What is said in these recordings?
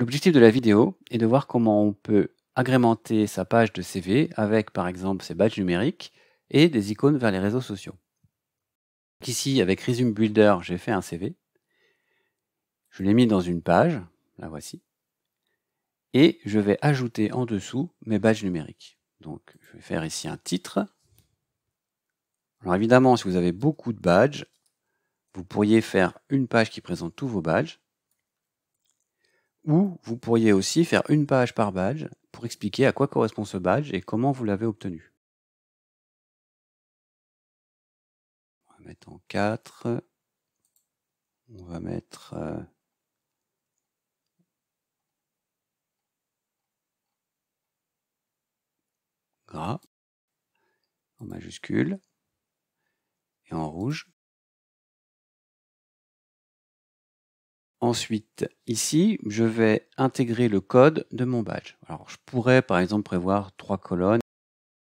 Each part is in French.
L'objectif de la vidéo est de voir comment on peut agrémenter sa page de CV avec par exemple ses badges numériques et des icônes vers les réseaux sociaux. ici, avec Resume Builder, j'ai fait un CV. Je l'ai mis dans une page, la voici. Et je vais ajouter en dessous mes badges numériques. Donc je vais faire ici un titre. Alors évidemment, si vous avez beaucoup de badges, vous pourriez faire une page qui présente tous vos badges. Ou vous pourriez aussi faire une page par badge pour expliquer à quoi correspond ce badge et comment vous l'avez obtenu. On va mettre en 4. On va mettre... Euh, gras, en majuscule et en rouge. Ensuite, ici, je vais intégrer le code de mon badge. Alors, je pourrais, par exemple, prévoir trois colonnes.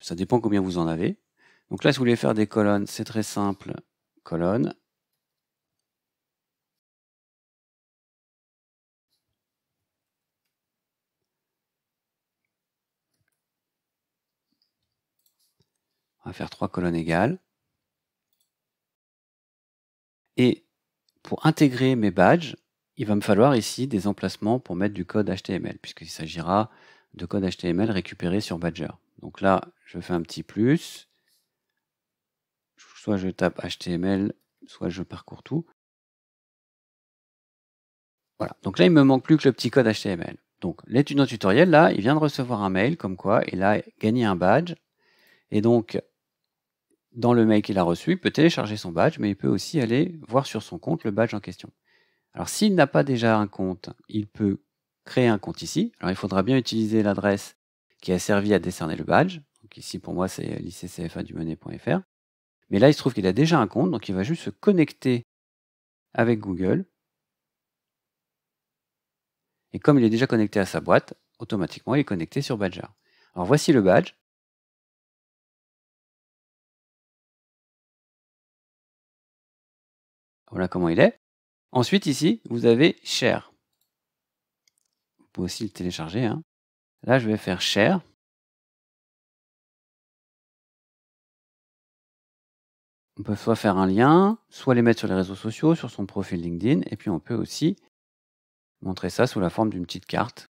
Ça dépend combien vous en avez. Donc là, si vous voulez faire des colonnes, c'est très simple. Colonne. On va faire trois colonnes égales. Et pour intégrer mes badges, il va me falloir ici des emplacements pour mettre du code HTML, puisqu'il s'agira de code HTML récupéré sur Badger. Donc là, je fais un petit plus. Soit je tape HTML, soit je parcours tout. Voilà. Donc là, il me manque plus que le petit code HTML. Donc l'étudiant tutoriel, là, il vient de recevoir un mail comme quoi il a gagné un badge. Et donc, dans le mail qu'il a reçu, il peut télécharger son badge, mais il peut aussi aller voir sur son compte le badge en question. Alors s'il n'a pas déjà un compte, il peut créer un compte ici. Alors il faudra bien utiliser l'adresse qui a servi à décerner le badge. Donc ici pour moi c'est lycécfadumonet.fr. Mais là il se trouve qu'il a déjà un compte, donc il va juste se connecter avec Google. Et comme il est déjà connecté à sa boîte, automatiquement il est connecté sur Badger. Alors voici le badge. Voilà comment il est. Ensuite, ici, vous avez share. Vous pouvez aussi le télécharger. Hein. Là, je vais faire share. On peut soit faire un lien, soit les mettre sur les réseaux sociaux, sur son profil LinkedIn, et puis on peut aussi montrer ça sous la forme d'une petite carte.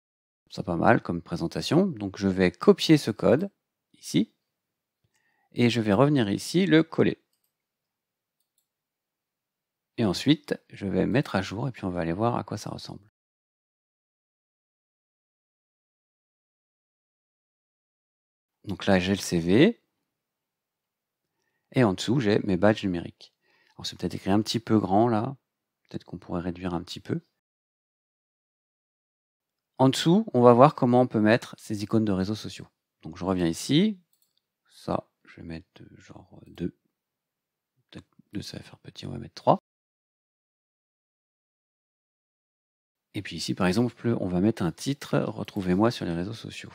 Ça, pas mal comme présentation. Donc je vais copier ce code ici, et je vais revenir ici, le coller. Et ensuite, je vais mettre à jour et puis on va aller voir à quoi ça ressemble. Donc là, j'ai le CV. Et en dessous, j'ai mes badges numériques. Alors c'est peut-être écrit un petit peu grand là. Peut-être qu'on pourrait réduire un petit peu. En dessous, on va voir comment on peut mettre ces icônes de réseaux sociaux. Donc je reviens ici. Ça, je vais mettre euh, genre 2. Peut-être 2, ça va faire petit, on va mettre 3. Et puis ici, par exemple, on va mettre un titre, retrouvez-moi sur les réseaux sociaux.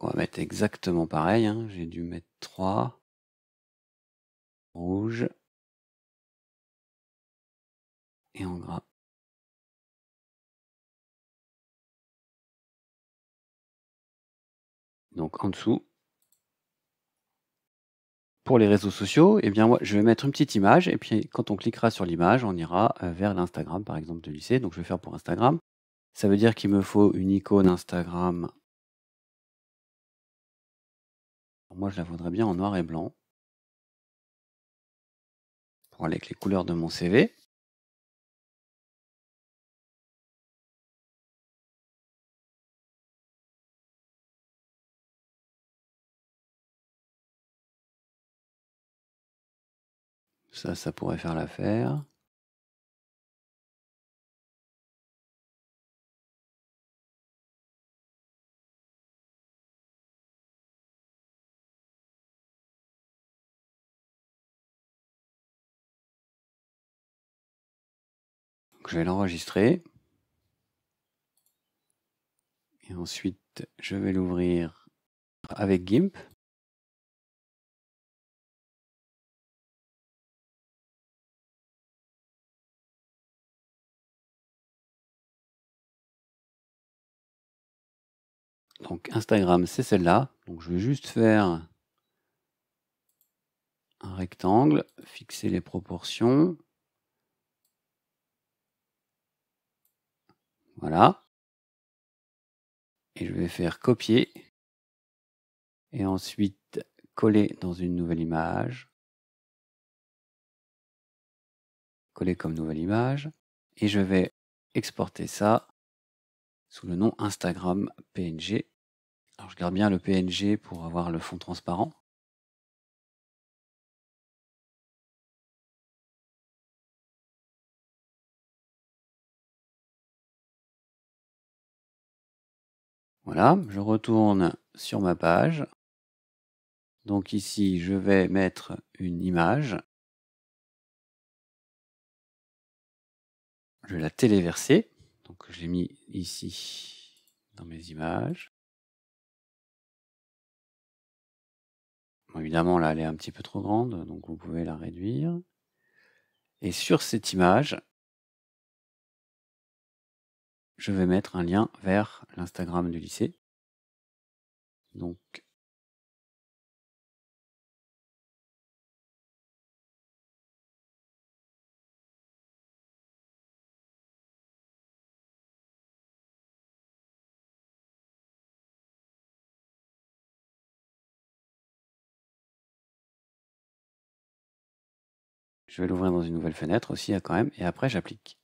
On va mettre exactement pareil, hein. j'ai dû mettre 3, rouge et en gras. Donc en dessous, pour les réseaux sociaux, et eh bien, moi, je vais mettre une petite image et puis quand on cliquera sur l'image, on ira euh, vers l'Instagram, par exemple, de lycée. Donc, je vais faire pour Instagram. Ça veut dire qu'il me faut une icône Instagram. Moi, je la voudrais bien en noir et blanc. Pour aller avec les couleurs de mon CV. Ça, ça pourrait faire l'affaire. je vais l'enregistrer. Et ensuite, je vais l'ouvrir avec GIMP. Donc Instagram, c'est celle-là. Donc je vais juste faire un rectangle, fixer les proportions. Voilà. Et je vais faire copier. Et ensuite coller dans une nouvelle image. Coller comme nouvelle image. Et je vais exporter ça sous le nom Instagram PNG. Alors je garde bien le PNG pour avoir le fond transparent. Voilà, je retourne sur ma page. Donc ici, je vais mettre une image. Je vais la téléverser. Donc je l'ai mis ici dans mes images. évidemment, là, elle est un petit peu trop grande, donc vous pouvez la réduire. Et sur cette image, je vais mettre un lien vers l'Instagram du lycée. Donc, Je vais l'ouvrir dans une nouvelle fenêtre aussi, hein, quand même, et après j'applique.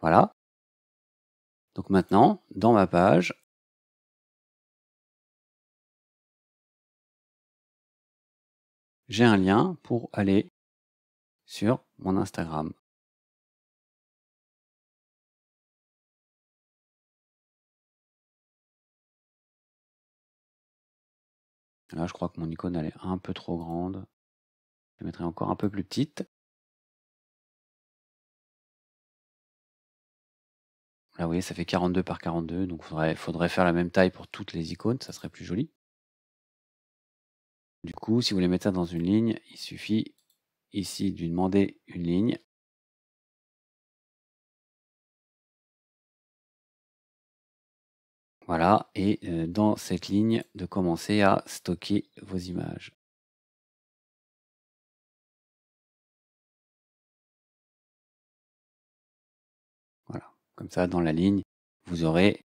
Voilà. Donc maintenant, dans ma page, j'ai un lien pour aller sur mon Instagram. Là, je crois que mon icône elle est un peu trop grande. Je mettrai encore un peu plus petite. Là, ah vous voyez, ça fait 42 par 42, donc il faudrait, faudrait, faire la même taille pour toutes les icônes, ça serait plus joli. Du coup, si vous voulez mettre ça dans une ligne, il suffit ici de lui demander une ligne. Voilà, et euh, dans cette ligne, de commencer à stocker vos images. Comme ça, dans la ligne, vous aurez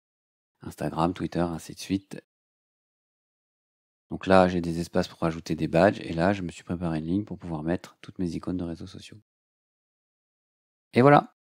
Instagram, Twitter, ainsi de suite. Donc là, j'ai des espaces pour ajouter des badges et là, je me suis préparé une ligne pour pouvoir mettre toutes mes icônes de réseaux sociaux. Et voilà,